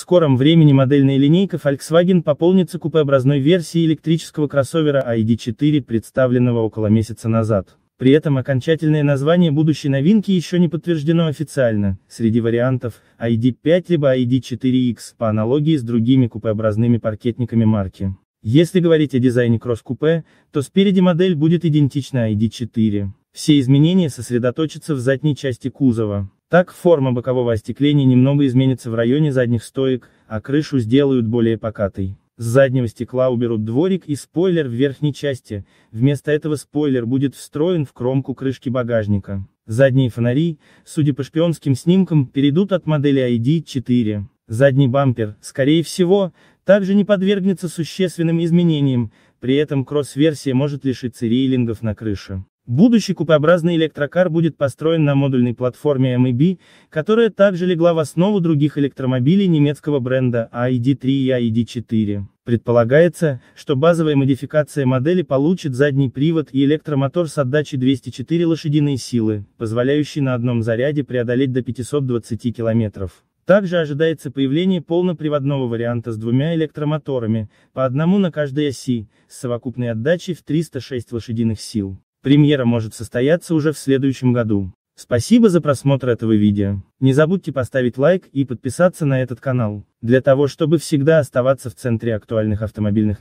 скором времени модельная линейка Volkswagen пополнится купеобразной версией электрического кроссовера ID4, представленного около месяца назад. При этом окончательное название будущей новинки еще не подтверждено официально, среди вариантов ID5 либо ID4X, по аналогии с другими купеобразными паркетниками марки. Если говорить о дизайне кросс-купе, то спереди модель будет идентична ID4. Все изменения сосредоточатся в задней части кузова. Так форма бокового остекления немного изменится в районе задних стоек, а крышу сделают более покатой. С заднего стекла уберут дворик и спойлер в верхней части, вместо этого спойлер будет встроен в кромку крышки багажника. Задние фонари, судя по шпионским снимкам, перейдут от модели ID4. Задний бампер, скорее всего, также не подвергнется существенным изменениям, при этом кросс-версия может лишиться рейлингов на крыше. Будущий купеобразный электрокар будет построен на модульной платформе MEB, которая также легла в основу других электромобилей немецкого бренда ID3 а и ID4. А Предполагается, что базовая модификация модели получит задний привод и электромотор с отдачей 204 лошадиные силы, позволяющий на одном заряде преодолеть до 520 км. Также ожидается появление полноприводного варианта с двумя электромоторами, по одному на каждой оси, с совокупной отдачей в 306 лошадиных сил. Премьера может состояться уже в следующем году. Спасибо за просмотр этого видео. Не забудьте поставить лайк и подписаться на этот канал, для того чтобы всегда оставаться в центре актуальных автомобильных